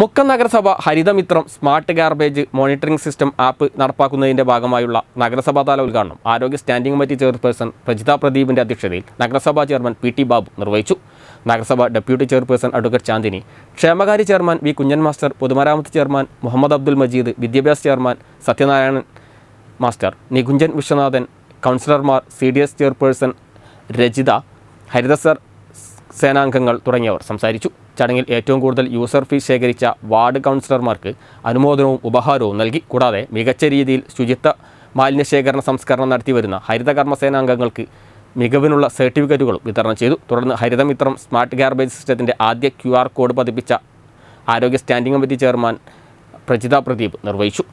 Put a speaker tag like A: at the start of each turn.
A: മുക്കം നഗരസഭ Harithamithram smart garbage monitoring system app നടപ്പാക്കുന്നതിന്റെ ഭാഗമായുള്ള നഗരസഭാതല ഉദ്ഘാടനം ആരോഗ്യ സ്റ്റാൻഡിംഗ് കമ്മിറ്റി ചെയർപേഴ്സൺ പ്രജിത പ്രദീപിന്റെ അധ്യക്ഷതയിൽ നഗരസഭാ ചെയർമാൻ പി ടി ബാബു നിർവഹിച്ചു നഗരസഭ ഡെപ്യൂട്ടി ചെയർപേഴ്സൺ അഡ്വക്കറ്റ് ചാന്ദിനി ക്ഷേമകാര്യ ചെയർമാൻ വി കുഞ്ഞൻ മാസ്റ്റർ പൊതുമരാമത്ത് ചെയർമാൻ മുഹമ്മദ് അബ്ദുൽ മജീദ് വിദ്യാഭ്യാസ ചെയർമാൻ സത്യനാരായണൻ മാസ്റ്റർ നികുഞ്ചൻ വിശ്വനാഥൻ കൗൺസിലർമാർ C D S chairperson Rajitha ഹരിതസർ സേനാംഗങ്ങൾ തുടങ്ങിയവർ സംസാരിച്ചു ചടങ്ങിൽ ഏറ്റവും കൂടുതൽ യൂസർ ഫീസ് ശേഖരിച്ച വാർഡ് കൗൺസിലർമാർക്ക് അനുമോദനവും ഉപഹാരവും നൽകി കൂടാതെ മികച്ച രീതിയിൽ ശുചിത്വ മാലിന്യ ശേഖരണ സംസ്കരണം നടത്തിവരുന്ന ഹരിതകർമ്മ സേനാംഗങ്ങൾക്ക് മികവിനുള്ള സർട്ടിഫിക്കറ്റുകളും വിതരണം ചെയ്തു തുടർന്ന് ഹരിതമിത്രം സ്മാർട്ട് ഗാർബേജ് സിസ്റ്റത്തിൻ്റെ ആദ്യ ക്യു കോഡ് പതിപ്പിച്ച ആരോഗ്യ standing committee chairman Prajitha Pradeep നിർവഹിച്ചു